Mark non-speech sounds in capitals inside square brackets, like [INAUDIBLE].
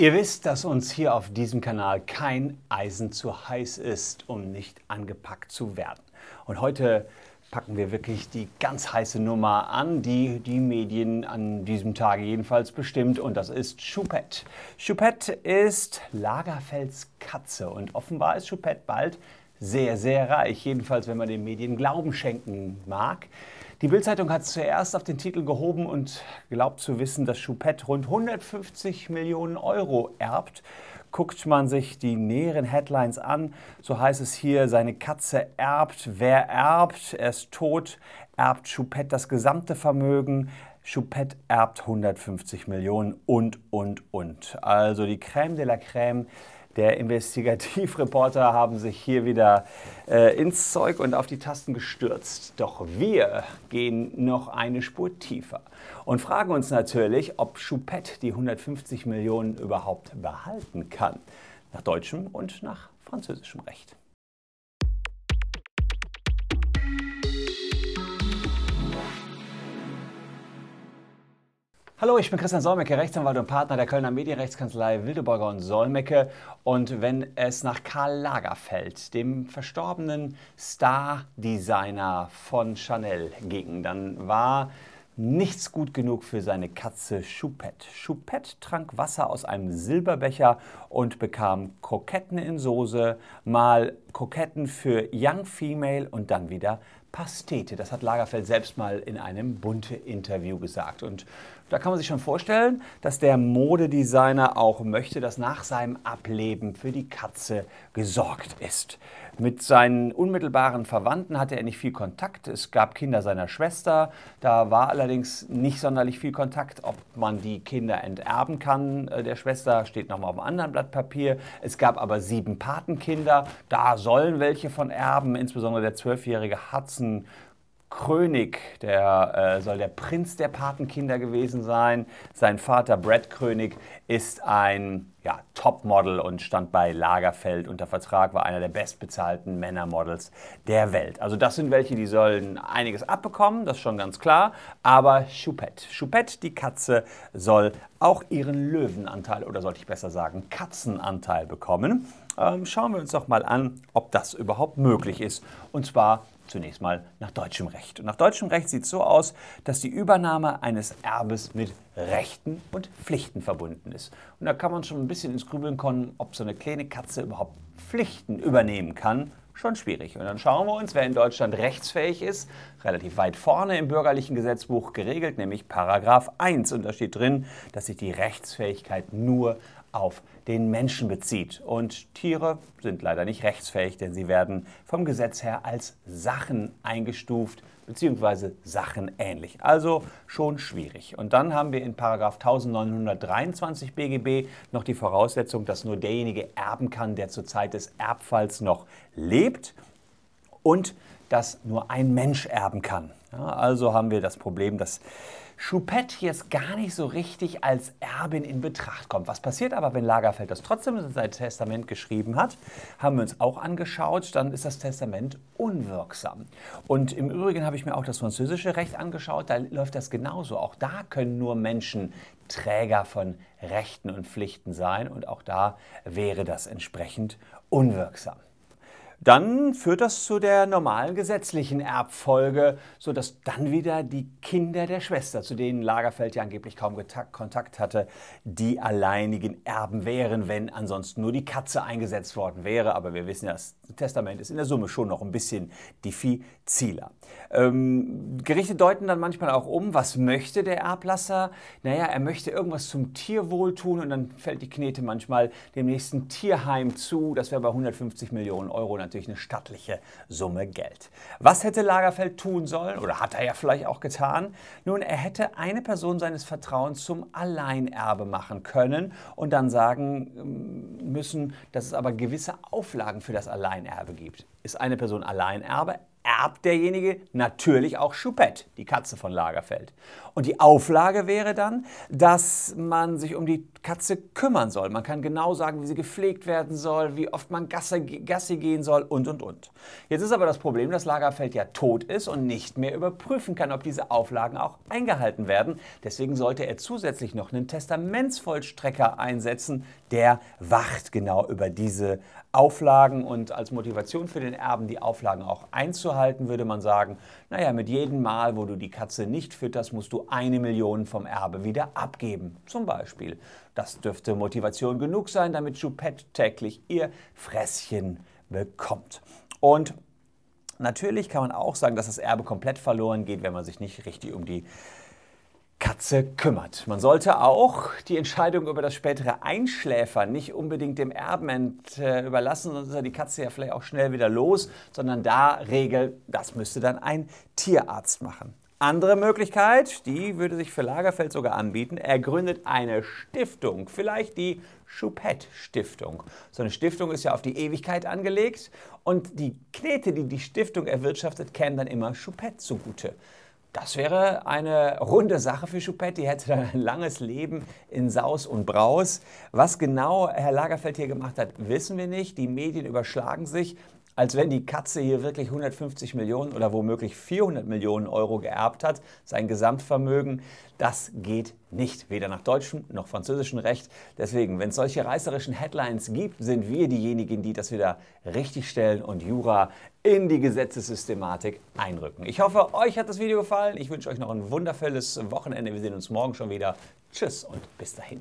Ihr wisst, dass uns hier auf diesem Kanal kein Eisen zu heiß ist, um nicht angepackt zu werden. Und heute packen wir wirklich die ganz heiße Nummer an, die die Medien an diesem Tage jedenfalls bestimmt. Und das ist Choupette. Choupette ist Lagerfelds Katze. Und offenbar ist Choupette bald sehr, sehr reich. Jedenfalls, wenn man den Medien Glauben schenken mag. Die Bildzeitung hat zuerst auf den Titel gehoben und glaubt zu wissen, dass Choupette rund 150 Millionen Euro erbt. Guckt man sich die näheren Headlines an, so heißt es hier, seine Katze erbt, wer erbt, er ist tot, erbt Choupette das gesamte Vermögen, Choupette erbt 150 Millionen und, und, und. Also die Crème de la Crème der Investigativreporter [LAUGHS] haben sich hier wieder äh, ins Zeug und auf die Tasten gestürzt. Doch wir gehen noch eine Spur tiefer und fragen uns natürlich, ob Choupette die 150 Millionen überhaupt behalten kann. Nach deutschem und nach französischem Recht. Hallo, ich bin Christian Solmecke, Rechtsanwalt und Partner der Kölner Medienrechtskanzlei Wildeborger und Solmecke. Und wenn es nach Karl Lagerfeld, dem verstorbenen Star-Designer von Chanel, ging, dann war nichts gut genug für seine Katze Choupette. Choupette trank Wasser aus einem Silberbecher und bekam Kroketten in Soße, mal Kroketten für Young Female und dann wieder Pastete. Das hat Lagerfeld selbst mal in einem bunte Interview gesagt. Und da kann man sich schon vorstellen, dass der Modedesigner auch möchte, dass nach seinem Ableben für die Katze gesorgt ist. Mit seinen unmittelbaren Verwandten hatte er nicht viel Kontakt. Es gab Kinder seiner Schwester. Da war allerdings nicht sonderlich viel Kontakt. Ob man die Kinder enterben kann, äh, der Schwester, steht nochmal auf einem anderen Blatt Papier. Es gab aber sieben Patenkinder. Da sollen welche von erben. Insbesondere der zwölfjährige Hudson Prinzen Krönig, der äh, soll der Prinz der Patenkinder gewesen sein. Sein Vater Brad Krönig ist ein ja, Topmodel und stand bei Lagerfeld unter Vertrag, war einer der bestbezahlten Männermodels der Welt. Also das sind welche, die sollen einiges abbekommen, das ist schon ganz klar. Aber Choupette, Choupette, die Katze, soll auch ihren Löwenanteil oder sollte ich besser sagen Katzenanteil bekommen. Ähm, schauen wir uns doch mal an, ob das überhaupt möglich ist. Und zwar zunächst mal nach deutschem Recht. Und nach deutschem Recht sieht es so aus, dass die Übernahme eines Erbes mit Rechten und Pflichten verbunden ist. Und da kann man schon ein bisschen ins Grübeln kommen, ob so eine kleine Katze überhaupt Pflichten übernehmen kann. Schon schwierig. Und dann schauen wir uns, wer in Deutschland rechtsfähig ist. Relativ weit vorne im bürgerlichen Gesetzbuch geregelt, nämlich Paragraph 1. Und da steht drin, dass sich die Rechtsfähigkeit nur auf den Menschen bezieht. Und Tiere sind leider nicht rechtsfähig, denn sie werden vom Gesetz her als Sachen eingestuft bzw. sachenähnlich. Also schon schwierig. Und dann haben wir in 1923 BGB noch die Voraussetzung, dass nur derjenige erben kann, der zur Zeit des Erbfalls noch lebt und dass nur ein Mensch erben kann. Ja, also haben wir das Problem, dass Choupette jetzt gar nicht so richtig als Erbin in Betracht kommt. Was passiert aber, wenn Lagerfeld das trotzdem in sein Testament geschrieben hat, haben wir uns auch angeschaut, dann ist das Testament unwirksam. Und im Übrigen habe ich mir auch das französische Recht angeschaut, da läuft das genauso. Auch da können nur Menschen Träger von Rechten und Pflichten sein und auch da wäre das entsprechend unwirksam dann führt das zu der normalen gesetzlichen Erbfolge, sodass dann wieder die Kinder der Schwester, zu denen Lagerfeld ja angeblich kaum Kontakt hatte, die alleinigen Erben wären, wenn ansonsten nur die Katze eingesetzt worden wäre. Aber wir wissen ja, das Testament ist in der Summe schon noch ein bisschen diffiziler. Ähm, Gerichte deuten dann manchmal auch um, was möchte der Erblasser? Naja, er möchte irgendwas zum Tierwohl tun und dann fällt die Knete manchmal dem nächsten Tierheim zu. Das wäre bei 150 Millionen Euro natürlich natürlich eine stattliche Summe Geld. Was hätte Lagerfeld tun sollen oder hat er ja vielleicht auch getan? Nun, er hätte eine Person seines Vertrauens zum Alleinerbe machen können und dann sagen ähm, müssen, dass es aber gewisse Auflagen für das Alleinerbe gibt. Ist eine Person Alleinerbe, erbt derjenige natürlich auch Choupette, die Katze von Lagerfeld. Und die Auflage wäre dann, dass man sich um die Katze kümmern soll. Man kann genau sagen, wie sie gepflegt werden soll, wie oft man Gasse, Gasse gehen soll und, und, und. Jetzt ist aber das Problem, dass Lagerfeld ja tot ist und nicht mehr überprüfen kann, ob diese Auflagen auch eingehalten werden. Deswegen sollte er zusätzlich noch einen Testamentsvollstrecker einsetzen, der wacht genau über diese Auflagen und als Motivation für den Erben die Auflagen auch einzuhalten halten, würde man sagen, naja, mit jedem Mal, wo du die Katze nicht fütterst, musst du eine Million vom Erbe wieder abgeben, zum Beispiel. Das dürfte Motivation genug sein, damit Choupette täglich ihr Fresschen bekommt. Und natürlich kann man auch sagen, dass das Erbe komplett verloren geht, wenn man sich nicht richtig um die Katze kümmert. Man sollte auch die Entscheidung über das spätere Einschläfern nicht unbedingt dem Erben äh, überlassen, sonst ist ja die Katze ja vielleicht auch schnell wieder los, sondern da regelt, das müsste dann ein Tierarzt machen. Andere Möglichkeit, die würde sich für Lagerfeld sogar anbieten, er gründet eine Stiftung, vielleicht die Choupette-Stiftung. So eine Stiftung ist ja auf die Ewigkeit angelegt und die Knete, die die Stiftung erwirtschaftet, kämen dann immer Choupette zugute. Das wäre eine runde Sache für Schuppetti, hätte dann ein langes Leben in Saus und Braus. Was genau Herr Lagerfeld hier gemacht hat, wissen wir nicht. Die Medien überschlagen sich als wenn die Katze hier wirklich 150 Millionen oder womöglich 400 Millionen Euro geerbt hat, sein Gesamtvermögen. Das geht nicht, weder nach deutschem noch französischem Recht. Deswegen, wenn es solche reißerischen Headlines gibt, sind wir diejenigen, die das wieder richtigstellen und Jura in die Gesetzessystematik einrücken. Ich hoffe, euch hat das Video gefallen. Ich wünsche euch noch ein wundervolles Wochenende. Wir sehen uns morgen schon wieder. Tschüss und bis dahin.